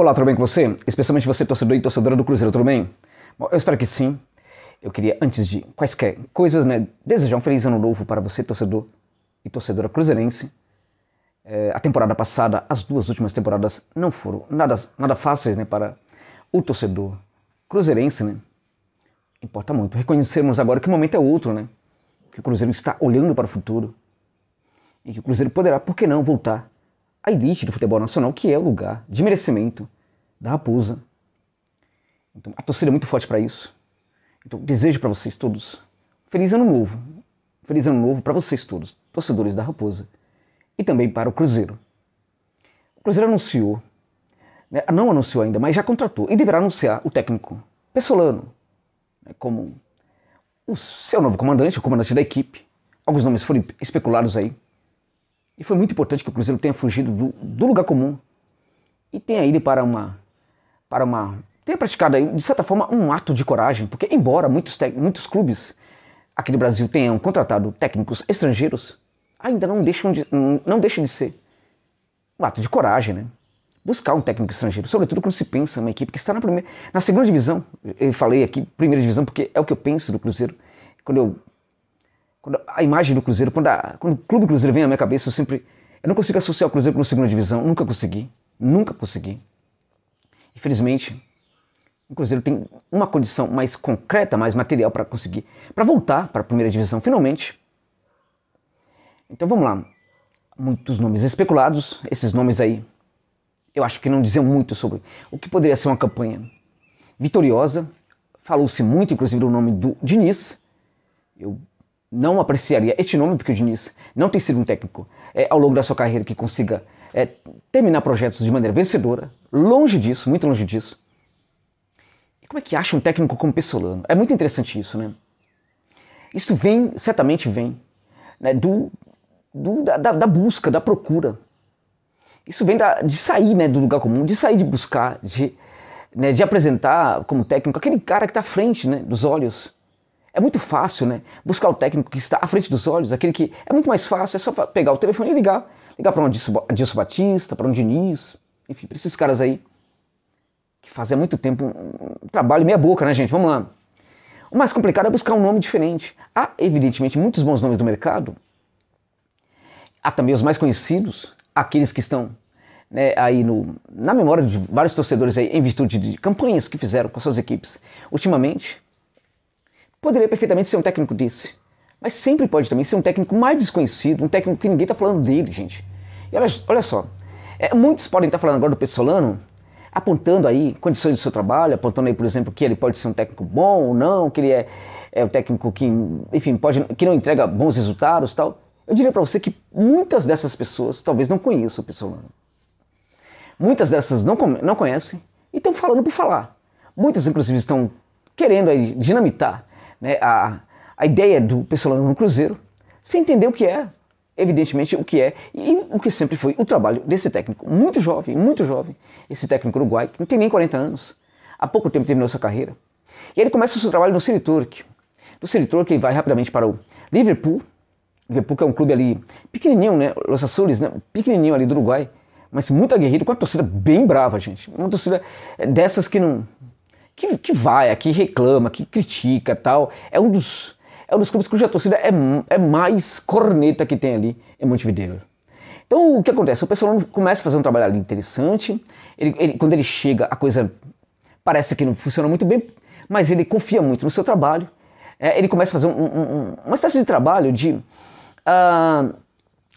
Olá, tudo bem com você? Especialmente você, torcedor e torcedora do Cruzeiro, tudo bem? Bom, eu espero que sim. Eu queria, antes de quaisquer coisas, né, desejar um feliz ano novo para você, torcedor e torcedora cruzeirense. É, a temporada passada, as duas últimas temporadas, não foram nada, nada fáceis né, para o torcedor cruzeirense. Né? Importa muito reconhecermos agora que o momento é outro, né? que o Cruzeiro está olhando para o futuro e que o Cruzeiro poderá, por que não, voltar a elite do futebol nacional, que é o lugar de merecimento da raposa. Então, a torcida é muito forte para isso. Então, desejo para vocês todos feliz ano novo. Feliz ano novo para vocês todos, torcedores da raposa. E também para o Cruzeiro. O Cruzeiro anunciou, né, não anunciou ainda, mas já contratou e deverá anunciar o técnico Pessolano né, como o seu novo comandante, o comandante da equipe. Alguns nomes foram especulados aí. E foi muito importante que o Cruzeiro tenha fugido do, do lugar comum e tenha ido para uma. Para uma tenha praticado, de certa forma, um ato de coragem, porque, embora muitos, muitos clubes aqui no Brasil tenham contratado técnicos estrangeiros, ainda não deixam de, não deixam de ser um ato de coragem, né? Buscar um técnico estrangeiro, sobretudo quando se pensa numa equipe que está na primeira, na segunda divisão. Eu falei aqui primeira divisão porque é o que eu penso do Cruzeiro. Quando eu quando a imagem do Cruzeiro, quando, a, quando o Clube Cruzeiro vem à minha cabeça, eu sempre. Eu não consigo associar o Cruzeiro com a segunda divisão, nunca consegui. Nunca consegui. Infelizmente, o Cruzeiro tem uma condição mais concreta, mais material para conseguir, para voltar para a primeira divisão, finalmente. Então vamos lá. Muitos nomes especulados, esses nomes aí, eu acho que não diziam muito sobre o que poderia ser uma campanha vitoriosa. Falou-se muito, inclusive, do nome do Diniz. Eu não apreciaria este nome porque o Diniz não tem sido um técnico é, ao longo da sua carreira que consiga é, terminar projetos de maneira vencedora, longe disso, muito longe disso. E como é que acha um técnico como Pessolano? É muito interessante isso, né? Isso vem, certamente vem, né, do, do da, da, busca, da procura. Isso vem da, de sair né, do lugar comum, de sair de buscar, de, né, de apresentar como técnico aquele cara que está à frente né, dos olhos é muito fácil, né? Buscar o técnico que está à frente dos olhos, aquele que é muito mais fácil, é só pegar o telefone e ligar. Ligar para um Adilson Batista, para um Diniz, enfim, para esses caras aí que fazem há muito tempo um trabalho meia boca, né, gente? Vamos lá. O mais complicado é buscar um nome diferente. Há, evidentemente, muitos bons nomes do mercado. Há também os mais conhecidos, aqueles que estão né, aí no, na memória de vários torcedores aí, em virtude de campanhas que fizeram com suas equipes ultimamente. Poderia perfeitamente ser um técnico desse. Mas sempre pode também ser um técnico mais desconhecido, um técnico que ninguém está falando dele, gente. E olha, olha só, é, muitos podem estar tá falando agora do Pessolano, apontando aí condições do seu trabalho, apontando aí, por exemplo, que ele pode ser um técnico bom ou não, que ele é, é o técnico que, enfim, pode, que não entrega bons resultados tal. Eu diria para você que muitas dessas pessoas talvez não conheçam o Pessolano. Muitas dessas não, não conhecem e estão falando por falar. Muitas, inclusive, estão querendo aí dinamitar né, a, a ideia do pessoal no Cruzeiro, sem entender o que é, evidentemente, o que é e o que sempre foi o trabalho desse técnico, muito jovem, muito jovem, esse técnico uruguai, que não tem nem 40 anos, há pouco tempo terminou sua carreira. E ele começa o seu trabalho no City que Do City Turk ele vai rapidamente para o Liverpool, Liverpool que é um clube ali pequenininho, né, Los Azules, né, pequenininho ali do Uruguai, mas muito aguerrido, com uma torcida bem brava, gente. Uma torcida dessas que não, que, que vai, que reclama, que critica tal. É um dos, é um dos clubes cuja torcida é, é mais corneta que tem ali em Montevideo. Então o que acontece? O pessoal começa a fazer um trabalho ali interessante. Ele, ele, quando ele chega, a coisa parece que não funciona muito bem, mas ele confia muito no seu trabalho. É, ele começa a fazer um, um, uma espécie de trabalho de. Uh,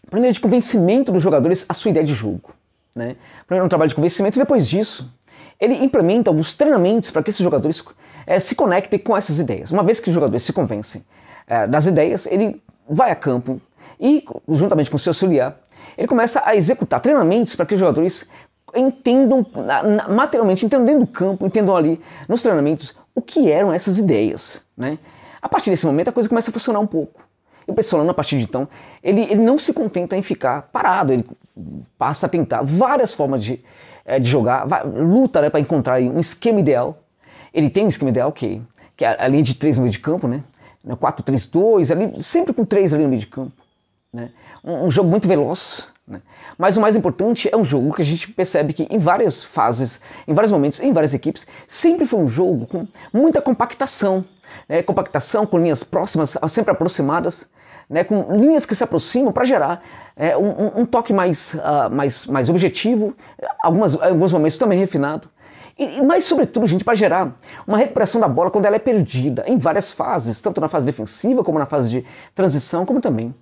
primeiro, de convencimento dos jogadores à sua ideia de jogo. Né? Primeiro, um trabalho de convencimento, e depois disso, ele implementa alguns treinamentos para que esses jogadores é, se conectem com essas ideias. Uma vez que os jogadores se convencem é, das ideias, ele vai a campo e, juntamente com seu auxiliar, ele começa a executar treinamentos para que os jogadores entendam, materialmente, entendendo o campo, entendam ali nos treinamentos o que eram essas ideias. Né? A partir desse momento a coisa começa a funcionar um pouco. E o pessoal, a partir de então, ele, ele não se contenta em ficar parado, ele passa a tentar várias formas de, é, de jogar, vai, luta né, para encontrar um esquema ideal. Ele tem um esquema ideal que, que é a linha de três no meio de campo, né? 4-3-2, né, ali, sempre com três ali no meio de campo. Né? Um, um jogo muito veloz. Né? Mas o mais importante é um jogo que a gente percebe que em várias fases, em vários momentos, em várias equipes, sempre foi um jogo com muita compactação. Né? Compactação com linhas próximas, sempre aproximadas né, com linhas que se aproximam para gerar é, um, um, toque mais, uh, mais, mais objetivo, algumas, alguns momentos também refinado. E, mais sobretudo, gente, para gerar uma recuperação da bola quando ela é perdida, em várias fases, tanto na fase defensiva, como na fase de transição, como também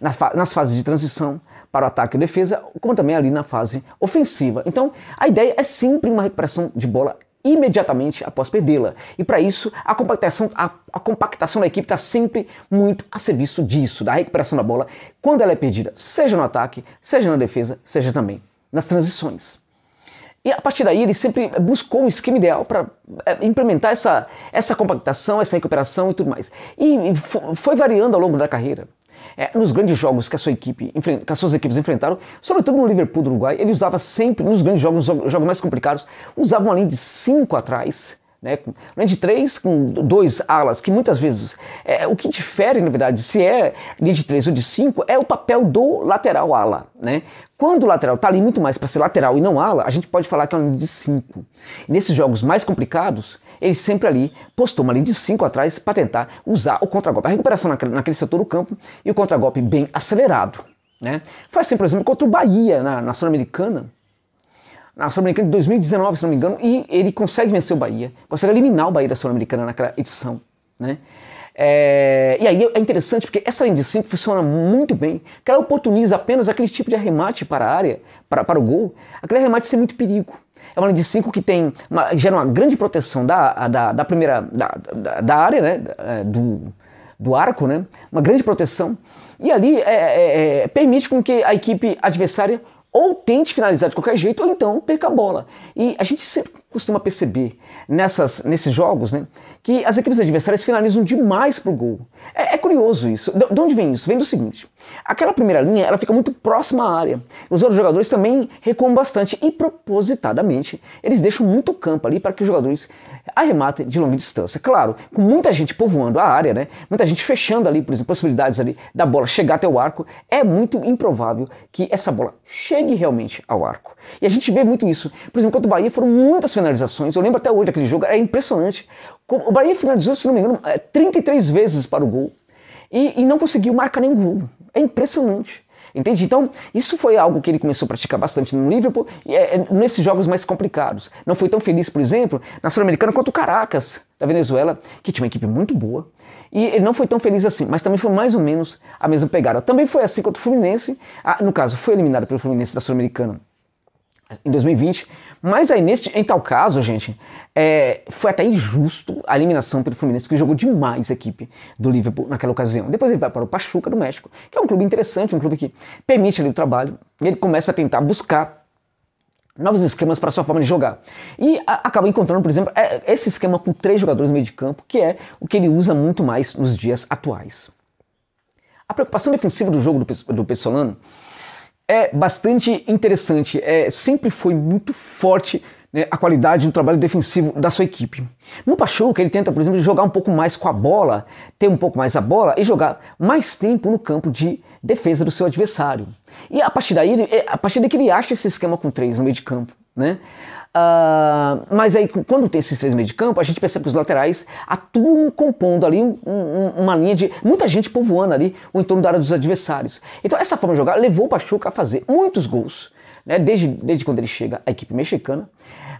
na fa nas fases de transição para o ataque e defesa, como também ali na fase ofensiva. Então, a ideia é sempre uma recuperação de bola imediatamente após perdê-la. E para isso, a compactação, a, a compactação da equipe está sempre muito a serviço disso, da recuperação da bola quando ela é perdida, seja no ataque, seja na defesa, seja também nas transições. E a partir daí ele sempre buscou um esquema ideal para é, implementar essa, essa compactação, essa recuperação e tudo mais. E foi variando ao longo da carreira é, nos grandes jogos que, a sua equipe, que as suas equipes enfrentaram, sobretudo no Liverpool do Uruguai, ele usava sempre, nos grandes jogos, nos jogos mais complicados, usava uma linha de 5 atrás, né, linha de 3 com dois alas, que muitas vezes é, o que difere, na verdade, se é linha de 3 ou de 5, é o papel do lateral ala. Né? Quando o lateral está ali muito mais para ser lateral e não ala, a gente pode falar que é uma linha de 5. Nesses jogos mais complicados, ele sempre ali postou uma linha de 5 atrás para tentar usar o contragolpe. A recuperação naquele, naquele setor do campo e o contragolpe bem acelerado. Né? Foi assim, por exemplo, contra o Bahia na, na Sul-Americana, na Sul-Americana de 2019, se não me engano, e ele consegue vencer o Bahia, consegue eliminar o Bahia da Sul-Americana naquela edição. Né? É, e aí é interessante porque essa linha de 5 funciona muito bem, que ela oportuniza apenas aquele tipo de arremate para a área, para, para o gol, aquele arremate sem muito perigo. É uma linha de 5 que tem uma, gera uma grande proteção da, da, da primeira da, da, da, área, né? É, do, do arco, né? uma grande proteção. E ali é, é, é, permite com que a equipe adversária ou tente finalizar de qualquer jeito, ou então perca a bola. E a gente sempre costuma perceber nessas, nesses jogos né, que as equipes adversárias finalizam demais pro gol. É, é curioso isso. De, de, onde vem isso? Vem do seguinte: aquela primeira linha ela fica muito próxima à área. Os outros jogadores também recuam bastante e propositadamente eles deixam muito campo ali para que os jogadores arrematem de longa distância. Claro, com muita gente povoando a área, né, muita gente fechando ali, por exemplo, possibilidades ali da bola chegar até o arco, é muito improvável que essa bola chegue realmente ao arco. E a gente vê muito isso. Por exemplo, contra o Bahia foram muitas finalizações finalizações. Eu lembro até hoje aquele jogo, é impressionante. O Bahia finalizou, se não me engano, 33 é, vezes para o gol e, e não conseguiu marcar nenhum gol. É impressionante. Entende? Então, isso foi algo que ele começou a praticar bastante no Liverpool, e é, é nesses jogos mais complicados. Não foi tão feliz, por exemplo, na Sul-Americana quanto o Caracas, da Venezuela, que tinha uma equipe muito boa. E ele não foi tão feliz assim, mas também foi mais ou menos a mesma pegada. Também foi assim contra o Fluminense, a, ah, no caso, foi eliminado pelo Fluminense da Sul-Americana em 2020. Mas aí, neste, em tal caso, gente, é, foi até injusto a eliminação pelo Fluminense, que jogou demais a equipe do Liverpool naquela ocasião. Depois ele vai para o Pachuca, do México, que é um clube interessante, um clube que permite ali o trabalho, e ele começa a tentar buscar novos esquemas para sua forma de jogar. E a, acaba encontrando, por exemplo, é, esse esquema com três jogadores no meio de campo, que é o que ele usa muito mais nos dias atuais. A preocupação defensiva do jogo do, do Pessolano é bastante interessante. É, sempre foi muito forte né, a qualidade do trabalho defensivo da sua equipe. No Pachuca, ele tenta, por exemplo, jogar um pouco mais com a bola, ter um pouco mais a bola e jogar mais tempo no campo de defesa do seu adversário. E a partir daí, é, a partir daí que ele acha esse esquema com três no meio de campo. Né? Uh, mas aí, quando tem esses três meio de campo, a gente percebe que os laterais atuam compondo ali um, um, uma linha de. muita gente povoando ali o entorno da área dos adversários. Então, essa forma de jogar levou o Pachuca a fazer muitos gols, né? desde, desde quando ele chega à equipe mexicana.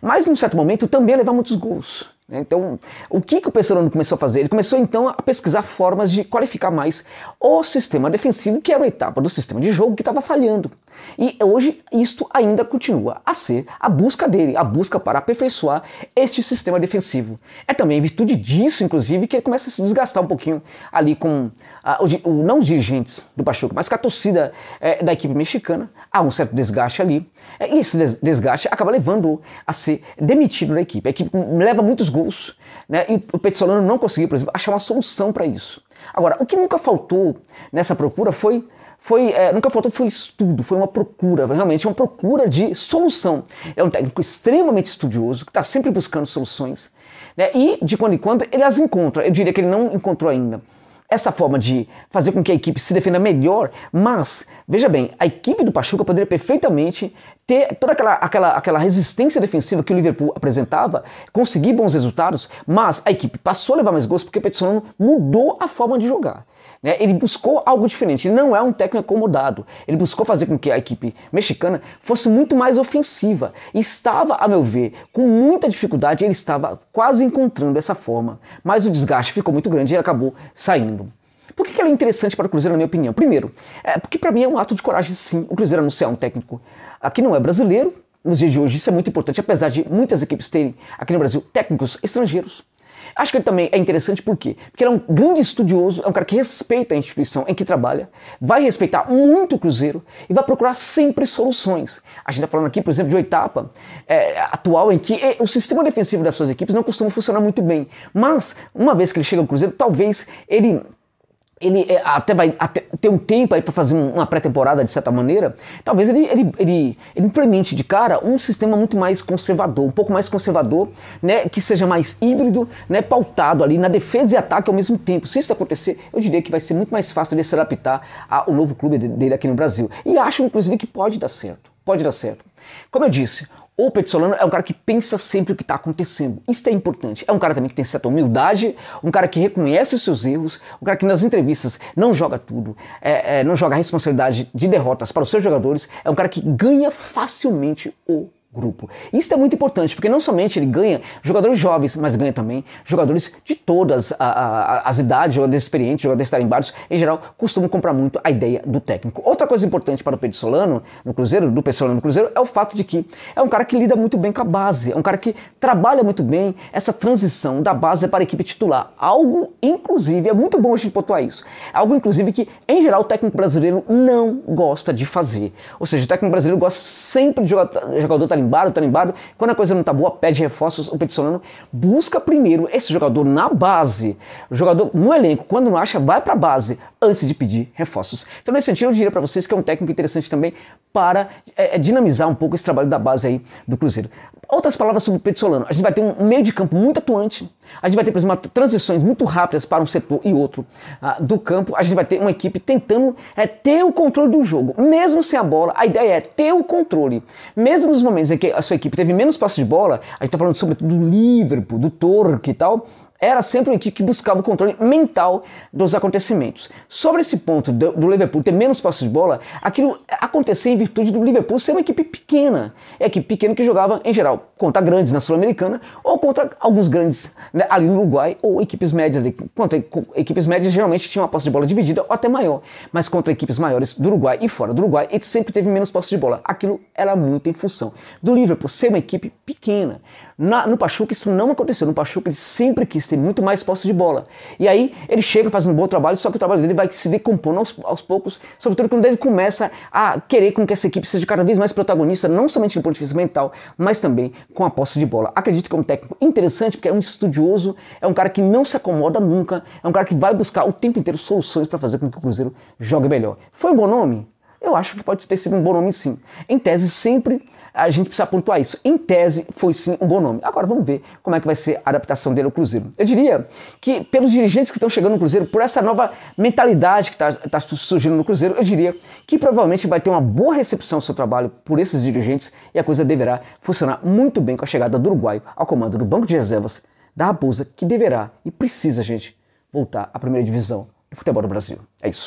Mas num certo momento também levar muitos gols. Né? Então, o que, que o Pessolano começou a fazer? Ele começou então a pesquisar formas de qualificar mais o sistema defensivo, que era uma etapa do sistema de jogo que estava falhando. E hoje isto ainda continua a ser a busca dele, a busca para aperfeiçoar este sistema defensivo. É também em virtude disso, inclusive, que ele começa a se desgastar um pouquinho ali com a, ah, o, não os dirigentes do Pachuca, mas com a torcida é, da equipe mexicana, há um certo desgaste ali, é, e esse desgaste acaba levando a ser demitido da equipe. A equipe leva muitos gols, né? e o Petzolano não conseguiu, por exemplo, achar uma solução para isso. Agora, o que nunca faltou nessa procura foi foi é, nunca faltou foi estudo, foi uma procura, realmente uma procura de solução. É um técnico extremamente estudioso que está sempre buscando soluções, né? E de quando em quando ele as encontra. Eu diria que ele não encontrou ainda essa forma de fazer com que a equipe se defenda melhor, mas, veja bem, a equipe do Pachuca poderia perfeitamente ter toda aquela, aquela, aquela resistência defensiva que o Liverpool apresentava, conseguir bons resultados, mas a equipe passou a levar mais gols porque o Peticionano mudou a forma de jogar. Né? Ele buscou algo diferente, ele não é um técnico acomodado. Ele buscou fazer com que a equipe mexicana fosse muito mais ofensiva. estava, a meu ver, com muita dificuldade, ele estava quase encontrando essa forma. Mas o desgaste ficou muito grande e ele acabou saindo. Por que ela é interessante para o Cruzeiro, na minha opinião? Primeiro, é porque para mim é um ato de coragem, sim, o Cruzeiro anunciar um técnico que não é brasileiro. Nos dias de hoje, isso é muito importante, apesar de muitas equipes terem aqui no Brasil técnicos estrangeiros. Acho que ele também é interessante por quê? Porque ele é um grande estudioso, é um cara que respeita a instituição em que trabalha, vai respeitar muito o Cruzeiro e vai procurar sempre soluções. A gente está falando aqui, por exemplo, de uma etapa é, atual em que é, o sistema defensivo das suas equipes não costuma funcionar muito bem. Mas, uma vez que ele chega ao Cruzeiro, talvez ele ele é, até vai até ter um tempo aí para fazer uma pré-temporada de certa maneira, talvez ele, ele, ele, ele implemente de cara um sistema muito mais conservador, um pouco mais conservador, né, que seja mais híbrido, né, pautado ali na defesa e ataque ao mesmo tempo. Se isso acontecer, eu diria que vai ser muito mais fácil ele se adaptar ao novo clube dele aqui no Brasil. E acho inclusive que pode dar certo, pode dar certo. Como eu disse, o Pedro é um cara que pensa sempre o que está acontecendo. Isso é importante. É um cara também que tem certa humildade, um cara que reconhece os seus erros, um cara que nas entrevistas não joga tudo, é, é, não joga a responsabilidade de derrotas para os seus jogadores. É um cara que ganha facilmente o grupo. Isso é muito importante, porque não somente ele ganha jogadores jovens, mas ganha também jogadores de todas a, a, as idades, jogadores experientes, jogadores tarimbados, em geral, costumam comprar muito a ideia do técnico. Outra coisa importante para o Pedro Solano no Cruzeiro, do Pedro Solano no Cruzeiro, é o fato de que é um cara que lida muito bem com a base, é um cara que trabalha muito bem essa transição da base para a equipe titular. Algo, inclusive, é muito bom a gente pontuar isso, algo, inclusive, que, em geral, o técnico brasileiro não gosta de fazer. Ou seja, o técnico brasileiro gosta sempre de jogador, jogador tarimbado tarimbado, tarimbado. Quando a coisa não tá boa, pede reforços. O peticionando busca primeiro esse jogador na base, o jogador no elenco. Quando não acha, vai para base antes de pedir reforços. Então, nesse sentido, eu diria para vocês que é um técnico interessante também para é, dinamizar um pouco esse trabalho da base aí do Cruzeiro. Outras palavras sobre o Pedro Solano. A gente vai ter um meio de campo muito atuante, a gente vai ter, por exemplo, transições muito rápidas para um setor e outro uh, do campo, a gente vai ter uma equipe tentando é, ter o controle do jogo, mesmo sem a bola, a ideia é ter o controle. Mesmo nos momentos em que a sua equipe teve menos passe de bola, a gente está falando sobretudo do Liverpool, do Torque e tal, era sempre uma equipe que buscava o controle mental dos acontecimentos. Sobre esse ponto do, do Liverpool ter menos passos de bola, aquilo acontecia em virtude do Liverpool ser uma equipe pequena. É equipe pequena que jogava, em geral, contra grandes na Sul-Americana ou contra alguns grandes né, ali no Uruguai ou equipes médias ali. Contra equipes médias, geralmente tinha uma posse de bola dividida ou até maior. Mas contra equipes maiores do Uruguai e fora do Uruguai, ele sempre teve menos posse de bola. Aquilo era muito em função do Liverpool ser uma equipe pequena. Na, no Pachuca isso não aconteceu. No Pachuca ele sempre quis ter muito mais posse de bola. E aí ele chega fazendo um bom trabalho, só que o trabalho dele vai se decompondo aos, aos poucos, sobretudo quando ele começa a querer com que essa equipe seja cada vez mais protagonista, não somente no ponto de vista mental, mas também com a posse de bola. Acredito que é um técnico interessante, porque é um estudioso, é um cara que não se acomoda nunca, é um cara que vai buscar o tempo inteiro soluções para fazer com que o Cruzeiro jogue melhor. Foi um bom nome? eu acho que pode ter sido um bom nome sim. Em tese, sempre a gente precisa pontuar isso. Em tese, foi sim um bom nome. Agora vamos ver como é que vai ser a adaptação dele ao Cruzeiro. Eu diria que, pelos dirigentes que estão chegando no Cruzeiro, por essa nova mentalidade que está tá surgindo no Cruzeiro, eu diria que provavelmente vai ter uma boa recepção ao seu trabalho por esses dirigentes e a coisa deverá funcionar muito bem com a chegada do uruguaio ao comando do Banco de Reservas da Raposa, que deverá e precisa, gente, voltar à primeira divisão do futebol do Brasil. É isso.